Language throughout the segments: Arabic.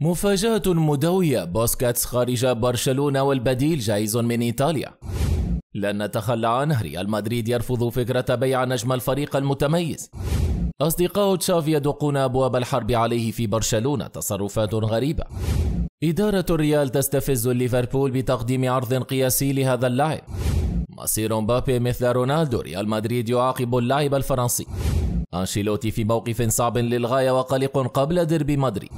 مفاجأة مدوية بوسكاتس خارج برشلونة والبديل جاهز من إيطاليا لن نتخلى عنه ريال مدريد يرفض فكرة بيع نجم الفريق المتميز أصدقاء تشافي يدقون أبواب الحرب عليه في برشلونة تصرفات غريبة إدارة الريال تستفز ليفربول بتقديم عرض قياسي لهذا اللاعب مصير مبابي مثل رونالدو ريال مدريد يعاقب اللاعب الفرنسي أنشيلوتي في موقف صعب للغاية وقلق قبل ديربي مدريد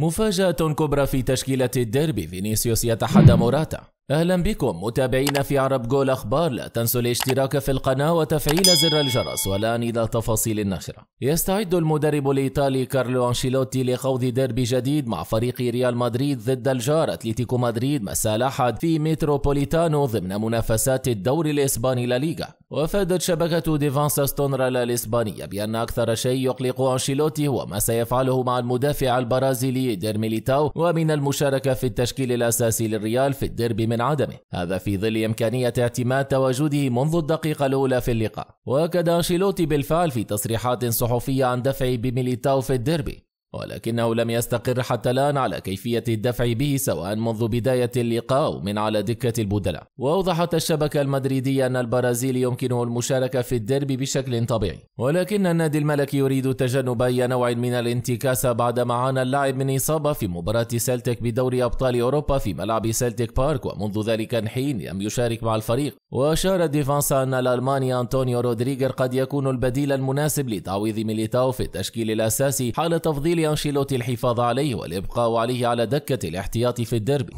مفاجأة كبرى في تشكيلة الديربي فينيسيوس يتحدى موراتا أهلا بكم متابعينا في عرب جول أخبار لا تنسوا الاشتراك في القناة وتفعيل زر الجرس والآن إلى تفاصيل النشرة يستعد المدرب الإيطالي كارلو أنشيلوتي لخوض ديربي جديد مع فريق ريال مدريد ضد الجار أتليتيكو مدريد مساء الأحد في متروبوليتانو ضمن منافسات الدوري الإسباني لليغا وافادت شبكة ديفانس ستونرا الإسبانية بأن أكثر شيء يقلق أنشيلوتي هو ما سيفعله مع المدافع البرازيلي ديرميليتاو ومن المشاركة في التشكيل الأساسي للريال في الديربي من من عدمه هذا في ظل إمكانية اعتماد تواجده منذ الدقيقة الأولى في اللقاء وأكد أنشيلوتي بالفعل في تصريحات صحفية عن دفعه بميليتاو في الديربي ولكنه لم يستقر حتى الآن على كيفية الدفع به سواء منذ بداية اللقاء من على دكة البدلاء وأوضحت الشبكة المدريدية أن البرازيل يمكنه المشاركة في الديربي بشكل طبيعي ولكن النادي الملكي يريد تجنب أي نوع من الانتكاسة بعدما عانى اللاعب من إصابة في مباراة سلتك بدوري أبطال أوروبا في ملعب سلتك بارك ومنذ ذلك الحين لم يشارك مع الفريق وأشار ديفانسا أن الألماني أنطونيو رودريغر قد يكون البديل المناسب لتعويض ميليتاو في التشكيل الأساسي حال تفضيل لأنشيلوتي الحفاظ عليه والإبقاء عليه على دكة الاحتياط في الديربي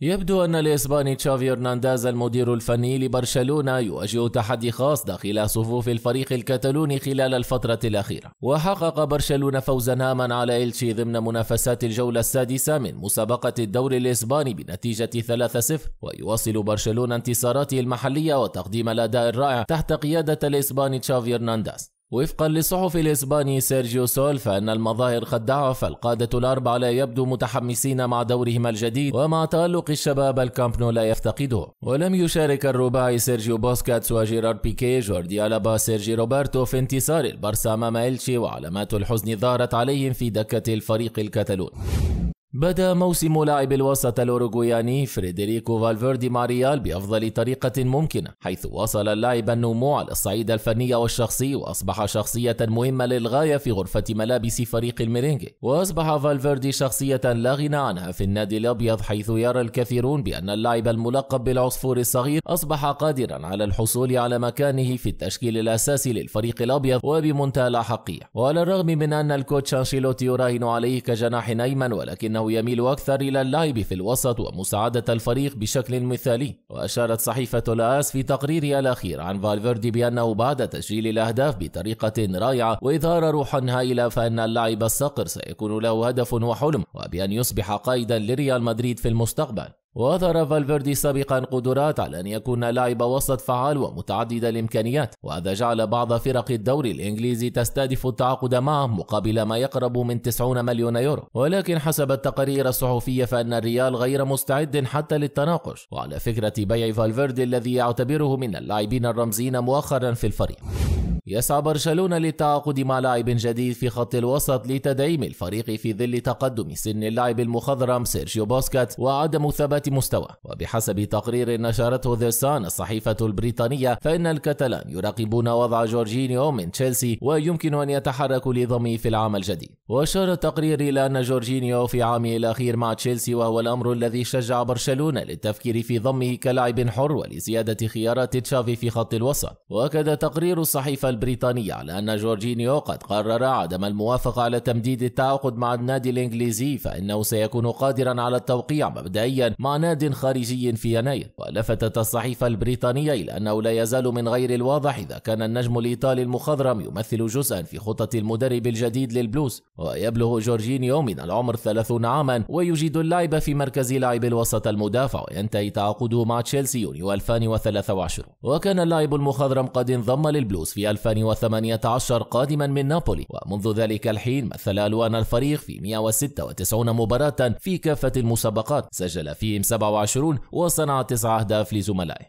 يبدو أن الإسباني تشافي هرنانديز المدير الفني لبرشلونة يواجه تحدي خاص داخل صفوف الفريق الكتالوني خلال الفترة الأخيرة وحقق برشلونة فوزا هاما على إلشي ضمن منافسات الجولة السادسة من مسابقة الدوري الإسباني بنتيجة 3-0 ويواصل برشلونة انتصاراته المحلية وتقديم الأداء الرائع تحت قيادة الإسباني تشافي هرنانديز وفقا للصحفي الإسباني سيرجيو سول فإن المظاهر قد دعا فالقادة الأربعة لا يبدو متحمسين مع دورهم الجديد ومع تألق الشباب الكامبنو لا يفتقده ولم يشارك الرباعي سيرجيو بوسكاتس وجيرار بيكي جوردي ألابا سيرجي روبرتو في انتصار البرسا أمام إلشي وعلامات الحزن ظهرت عليهم في دكة الفريق الكتالوني بدا موسم لاعب الوسط الأوروغوياني فريدريكو فالفيردي ماريال بأفضل طريقة ممكنة حيث وصل اللاعب النمو على الصعيد الفني والشخصي وأصبح شخصية مهمة للغاية في غرفة ملابس فريق الميرينجي وأصبح فالفيردي شخصية لا غنى عنها في النادي الأبيض حيث يرى الكثيرون بأن اللاعب الملقب بالعصفور الصغير أصبح قادرا على الحصول على مكانه في التشكيل الأساسي للفريق الأبيض وبمنتهى الأحقية وعلى الرغم من أن الكوتش أنشيلوتي يراهن عليه كجناح أيمن ولكنه انه يميل أكثر إلى اللعب في الوسط ومساعدة الفريق بشكل مثالي وأشارت صحيفة الآس في تقريرها الأخير عن فالفيردي بأنه بعد تسجيل الأهداف بطريقة رائعة وإظهار روح هائلة فأن اللاعب الصقر سيكون له هدف وحلم وبأن يصبح قائدا لريال مدريد في المستقبل وأظهر فالفيردي سابقا قدرات على أن يكون لاعب وسط فعال ومتعدد الإمكانيات وهذا جعل بعض فرق الدوري الإنجليزي تستهدف التعاقد معه مقابل ما يقرب من 90 مليون يورو ولكن حسب التقارير الصحفية فإن الريال غير مستعد حتى للتناقش وعلى فكرة بيع فالفيردي الذي يعتبره من اللاعبين الرمزيين مؤخرا في الفريق يسعى برشلونة للتعاقد مع لاعب جديد في خط الوسط لتدعيم الفريق في ظل تقدم سن اللاعب المخضرم سيرجيو بوسكات وعدم ثبات مستوى وبحسب تقرير نشرته ذا سان الصحيفة البريطانية فإن الكتلان يراقبون وضع جورجينيو من تشيلسي ويمكن أن يتحركوا لضمه في العام الجديد وأشار التقرير إلى أن جورجينيو في عامه الأخير مع تشيلسي وهو الأمر الذي شجع برشلونة للتفكير في ضمه كلاعب حر ولزيادة خيارات تشافي في خط الوسط وأكد تقرير الصحيفة البريطانية على أن جورجينيو قد قرر عدم الموافقة على تمديد التعاقد مع النادي الإنجليزي فإنه سيكون قادرا على التوقيع مبدئيا مع نادي خارجي في يناير ولفتت الصحيفة البريطانية إلى أنه لا يزال من غير الواضح إذا كان النجم الإيطالي المخضرم يمثل جزءا في خطة المدرب الجديد للبلوز ويبلغ جورجينيو من العمر 30 عاما ويجيد اللعب في مركز لاعب الوسط المدافع وينتهي تعاقده مع تشيلسي يونيو 2023 وكان اللاعب المخضرم قد انضم للبلوز في 2018 قادما من نابولي ومنذ ذلك الحين مثل ألوان الفريق في 196 مباراة في كافة المسابقات سجل فيهم 27 وصنع 9 أهداف لزملائه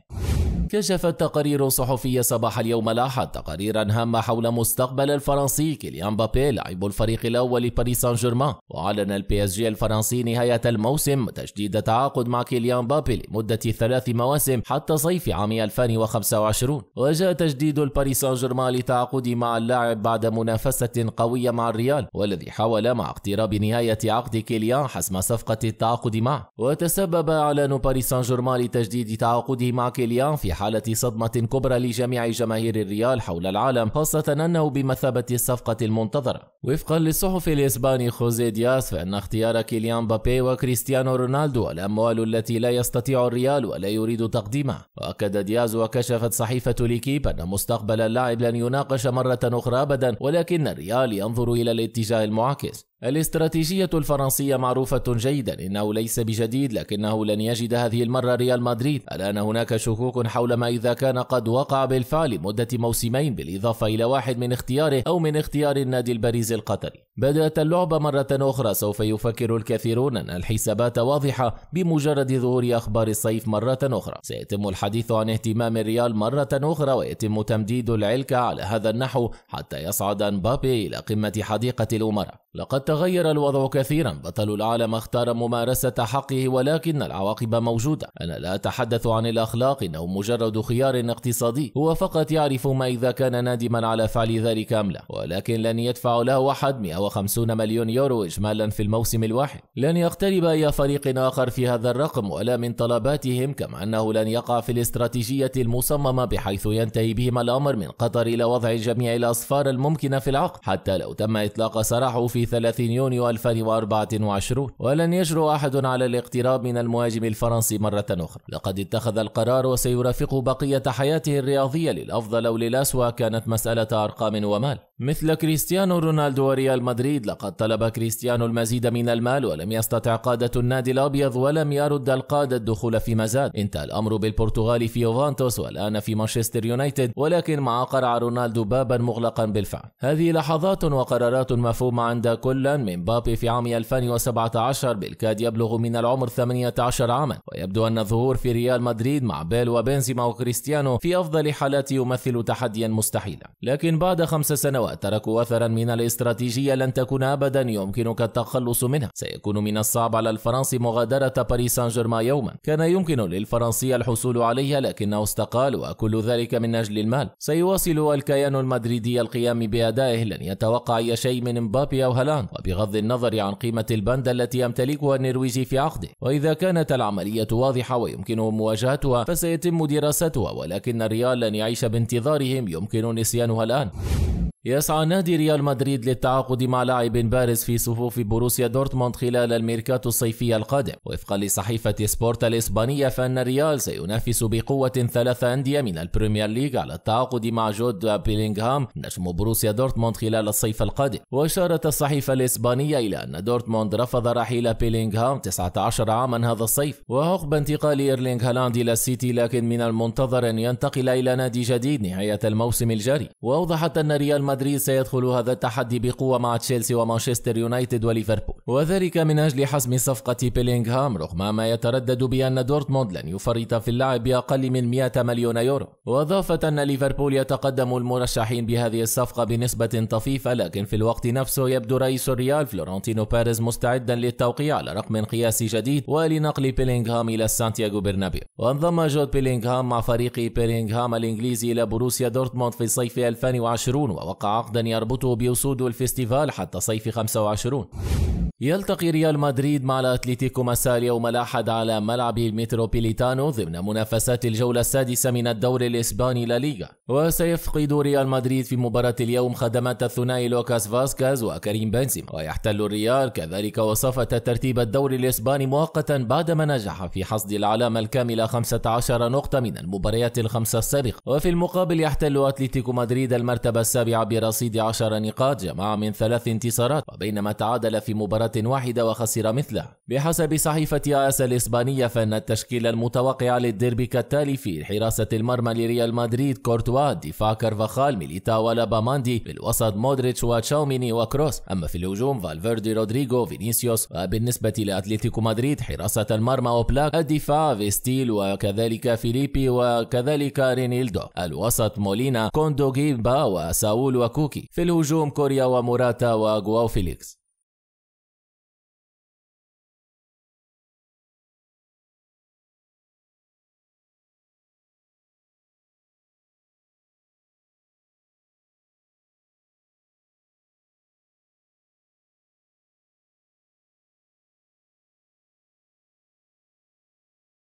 كشف تقارير صحفية صباح اليوم الأحد تقاريرا هامة حول مستقبل الفرنسي كيليان بابي لاعب الفريق الأول لباريس سان جيرمان وأعلن البي اس جي الفرنسي نهاية الموسم تجديد تعاقد مع كيليان بابي لمدة ثلاث مواسم حتى صيف عام 2025 وجاء تجديد الباريس سان جيرمان لتعاقد مع اللاعب بعد منافسة قوية مع الريال والذي حاول مع اقتراب نهاية عقد كيليان حسم صفقة التعاقد معه وتسبب إعلان باريس سان جيرمان لتجديد تعاقده مع كيليان في حالة صدمة كبرى لجميع جماهير الريال حول العالم خاصة أنه بمثابة الصفقة المنتظرة وفقا للصحف الإسباني خوزي دياس فإن اختيار كيليان بابي وكريستيانو رونالدو الأموال التي لا يستطيع الريال ولا يريد تقديمها وأكد دياز وكشفت صحيفة ليكيب أن مستقبل اللاعب لن يناقش مرة أخرى أبدا ولكن الريال ينظر إلى الاتجاه المعاكس الاستراتيجية الفرنسية معروفة جيدا إنه ليس بجديد لكنه لن يجد هذه المرة ريال مدريد الآن هناك شكوك حول ما إذا كان قد وقع بالفعل مدة موسمين بالإضافة إلى واحد من اختياره أو من اختيار النادي الباريزي القطري بدأت اللعبة مرة أخرى سوف يفكر الكثيرون أن الحسابات واضحة بمجرد ظهور أخبار الصيف مرة أخرى سيتم الحديث عن اهتمام الريال مرة أخرى ويتم تمديد العلكة على هذا النحو حتى يصعد مبابي إلى قمة حديقة الأمراء لقد تغير الوضع كثيرا بطل العالم اختار ممارسة حقه ولكن العواقب موجودة أنا لا أتحدث عن الأخلاق إنه مجرد خيار اقتصادي هو فقط يعرف ما إذا كان نادما على فعل ذلك أم لا ولكن لن يدفع له أحد 150 مليون يورو إجمالا في الموسم الواحد لن يقترب أي فريق آخر في هذا الرقم ولا من طلباتهم كما أنه لن يقع في الاستراتيجية المصممة بحيث ينتهي بهم الأمر من قطر إلى وضع جميع الأصفار الممكنة في العقد حتى لو تم إطلاق سراحه في في 30 يونيو 2024 ولن يجرؤ أحد على الاقتراب من المهاجم الفرنسي مرة أخرى لقد اتخذ القرار وسيرافق بقية حياته الرياضية للأفضل أو للأسوأ كانت مسألة أرقام ومال مثل كريستيانو رونالدو وريال مدريد لقد طلب كريستيانو المزيد من المال ولم يستطع قادة النادي الأبيض ولم يرد القادة الدخول في مزاد انتهى الأمر بالبرتغال في يوفانتوس والآن في مانشستر يونايتد ولكن مع قرع رونالدو بابا مغلقا بالفعل هذه لحظات وقرارات مفهومة عند كلا من بابي في عام 2017 بالكاد يبلغ من العمر 18 عاما ويبدو أن الظهور في ريال مدريد مع بيل وبنزيما وكريستيانو في أفضل حالاته يمثل تحديا مستحيلا لكن بعد خمس سنوات تركوا أثرا من الاستراتيجية لن تكون أبدا يمكنك التخلص منها سيكون من الصعب على الفرنسي مغادرة باريس سان جيرمان يوما كان يمكن للفرنسي الحصول عليها لكنه استقال وكل ذلك من أجل المال سيواصل الكيان المدريدي القيام بأدائه لن يتوقع أي شيء من مبابي أو هالاند وبغض النظر عن قيمة البند التي يمتلكها النرويجي في عقده وإذا كانت العملية واضحة ويمكنه مواجهتها فسيتم دراستها ولكن الريال لن يعيش بانتظارهم يمكن نسيانها الآن يسعى نادي ريال مدريد للتعاقد مع لاعب بارز في صفوف بروسيا دورتموند خلال الميركاتو الصيفي القادم وفقا لصحيفة سبورت الإسبانية فإن ريال سينافس بقوة ثلاث أندية من البريمير ليج على التعاقد مع جود بيلينغهام نجم بروسيا دورتموند خلال الصيف القادم وأشارت الصحيفة الإسبانية إلى أن دورتموند رفض رحيل بيلينغهام 19 عاما هذا الصيف وعقب انتقال إيرلينغ هالاند إلى السيتي لكن من المنتظر أن ينتقل إلى نادي جديد نهاية الموسم الجاري وأوضحت أن ريال مدريد سيدخل هذا التحدي بقوة مع تشيلسي ومانشستر يونايتد وليفربول وذلك من أجل حسم صفقة بيلينغهام رغم ما يتردد بأن دورتموند لن يفرط في اللعب بأقل من 100 مليون يورو وأضافة أن ليفربول يتقدم المرشحين بهذه الصفقة بنسبة طفيفة لكن في الوقت نفسه يبدو رئيس الريال فلورنتينو باريز مستعدا للتوقيع على رقم قياسي جديد ولنقل بيلينغهام إلى سانتياغو برنابيو وانضم جود بيلينغهام مع فريق بيلينغهام الإنجليزي إلى بروسيا دورتموند في صيف 2020 ووقع ووقع عقدا يربطه بأسود الفيستيفال حتى صيف 25 يلتقي ريال مدريد مع الأتليتيكو مساء يوم الأحد على ملعب الميتروبوليتانو ضمن منافسات الجولة السادسة من الدوري الإسباني لليغا وسيفقد ريال مدريد في مباراة اليوم خدمات الثنائي لوكاس فاسكاز وكريم بنزيما ويحتل الريال كذلك وصفة ترتيب الدوري الإسباني مؤقتا بعدما نجح في حصد العلامة الكاملة 15 نقطة من المباريات الخمسة السابقة وفي المقابل يحتل أتليتيكو مدريد المرتبة السابعة برصيد 10 نقاط جماعة من ثلاث انتصارات وبينما تعادل في مباراة واحدة وخسر مثله بحسب صحيفة آس الإسبانية فإن التشكيل المتوقع للديربي كالتالي في حراسة المرمى لريال مدريد كورتوا دفاع كارفاخال ميليتا ولاباماندي في الوسط مودريتش وتشاوميني وكروس أما في الهجوم فالفيردي رودريغو فينيسيوس وبالنسبة لأتلتيكو مدريد حراسة المرمى أوبلاك الدفاع فيستيل وكذلك فيليبي وكذلك رينيلدو الوسط مولينا كوندوغيبا وساول وكوكي في الهجوم كوريا وموراتا وجواو فيليكس